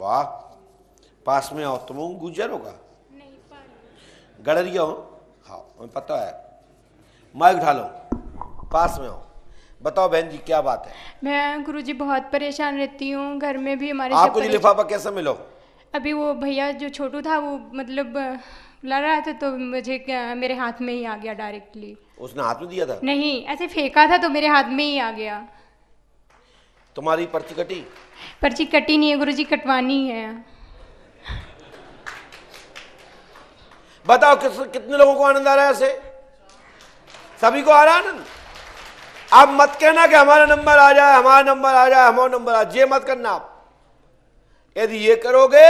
वाह पास में आओ तुम गुजर होगा गड़रिया हो हाँ हमें पता है माइक ढालो पास में हो बताओ बहन जी क्या बात है मैं गुरुजी बहुत परेशान रहती हूँ घर में भी हमारे आपको लिफाफा कैसे मिलो अभी वो भैया जो छोटू था वो मतलब लड़ रहा था तो मुझे मेरे हाथ में ही आ गया डायरेक्टली उसने हाथ में दिया था नहीं ऐसे फेंका था तो मेरे हाथ में ही आ गया तुम्हारी पर्ची कटी पर्ची कटी नहीं है गुरु जी कटवानी है बताओ किस कितने लोगों को आनंद आ रहा है ऐसे सभी को आ रहा है आनंद आप मत कहना कि हमारा नंबर आ जाए हमारा नंबर आ जाए हमारा नंबर आ जाए मत करना आप यदि ये करोगे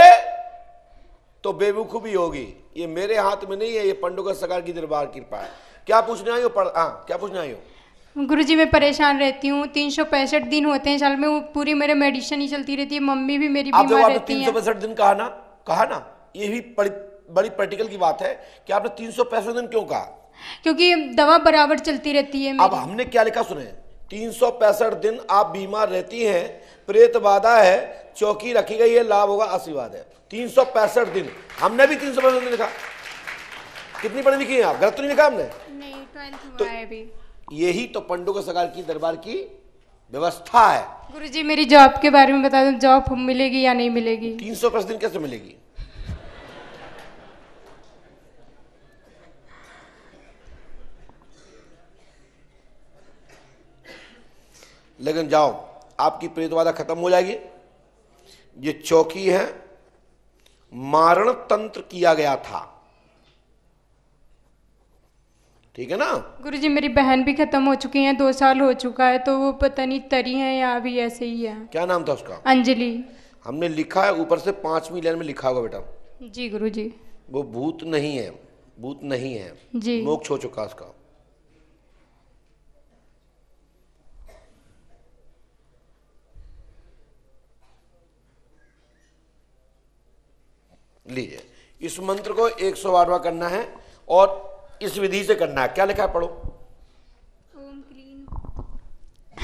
तो बेवकूफ़ी होगी ये मेरे हाथ में नहीं है ये पंडों सरकार की दरबार कृपा है क्या पूछने आई हो पढ़ हाँ क्या पूछने आई हो गुरु जी मैं परेशान रहती हूँ तीन सौ पैंसठ दिन होते हैं साल में वो पूरी मेरे मेडिसिन ही चलती रहती है मम्मी भी मेरी बीमार रहती तीन सौ पैंसठ दिन कहा ना कहा ना ये भी बड़ी बड़ी प्रैक्टिकल की बात है कि आपने तीन सौ पैंसठ दिन क्यों कहा क्योंकि दवा बराबर चलती रहती है अब हमने क्या लिखा सुने तीन सौ पैंसठ दिन आप बीमार रहती हैं प्रेत वादा है चौकी रखी गई है लाभ होगा आशीर्वाद है तीन सौ पैंसठ दिन हमने भी तीन सौ पैंसठ दिन लिखा कितनी पढ़ी लिखी है आप गलत तो नहीं लिखा हमने नहीं, तो यही तो पंडो का सरकार की दरबार की व्यवस्था है गुरुजी मेरी जॉब के बारे में बता दो जॉब मिलेगी या नहीं मिलेगी तीन सौ प्रतिदिन कैसे मिलेगी लेकिन जाओ आपकी प्रेतवादा खत्म हो जाएगी ये चौकी है मारण तंत्र किया गया था ठीक है ना गुरु जी मेरी बहन भी खत्म हो चुकी है दो साल हो चुका है तो वो पता नहीं तरी है या अभी ऐसे ही है क्या नाम था उसका अंजलि हमने लिखा है ऊपर से पांचवी लाइन में लिखा होगा बेटा जी गुरु जी वो भूत नहीं है भूत नहीं है जी मोक्ष हो चुका उसका लीजिए इस मंत्र को एक सौ करना है और इस विधि से करना है क्या लिखा है पढ़ो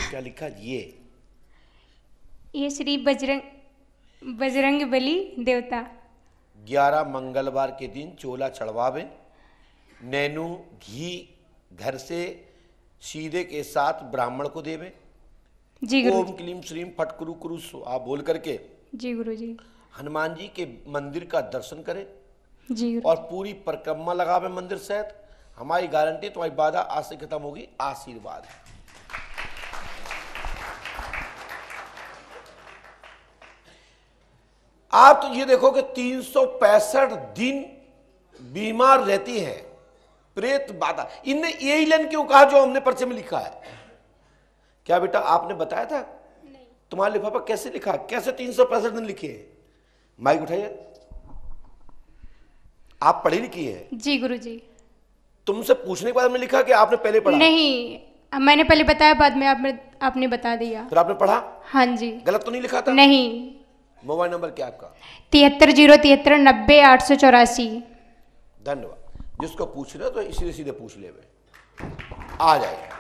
क्या लिखा ये ये श्री बजरंग बजरंग बली देवता ग्यारह मंगलवार के दिन चोला चढ़वावे नैनू घी घर से सीधे के साथ ब्राह्मण को देवे जी गुरु ओम क्लीम श्रीम फट कुरु कुरु आप बोल करके जी गुरु जी हनुमान जी के मंदिर का दर्शन करें जी और पूरी परिक्रमा लगावे मंदिर सहित हमारी गारंटी तुम्हारी बाधा आज से खत्म होगी आशीर्वाद आप तो ये देखो कि तीन दिन बीमार रहती है प्रेत बाधा इनने ये लाइन क्यों कहा जो हमने पर्चे में लिखा है क्या बेटा आपने बताया था तुम्हारे लिफाफा कैसे लिखा कैसे तीन सौ पैंसठ दिन लिखे माइक उठाइए आप पढ़ी लिखी है जी गुरु जी तुमसे पूछने के बाद हमने लिखा कि आपने पहले पढ़ा नहीं मैंने पहले बताया बाद में आपने आपने बता दिया फिर आपने पढ़ा हाँ जी गलत तो नहीं लिखा था नहीं मोबाइल नंबर क्या आपका तिहत्तर जीरो तिहत्तर नब्बे आठ सौ चौरासी धन्यवाद जिसको पूछ रहे तो सीधे सीधे पूछ ले आ जाएगा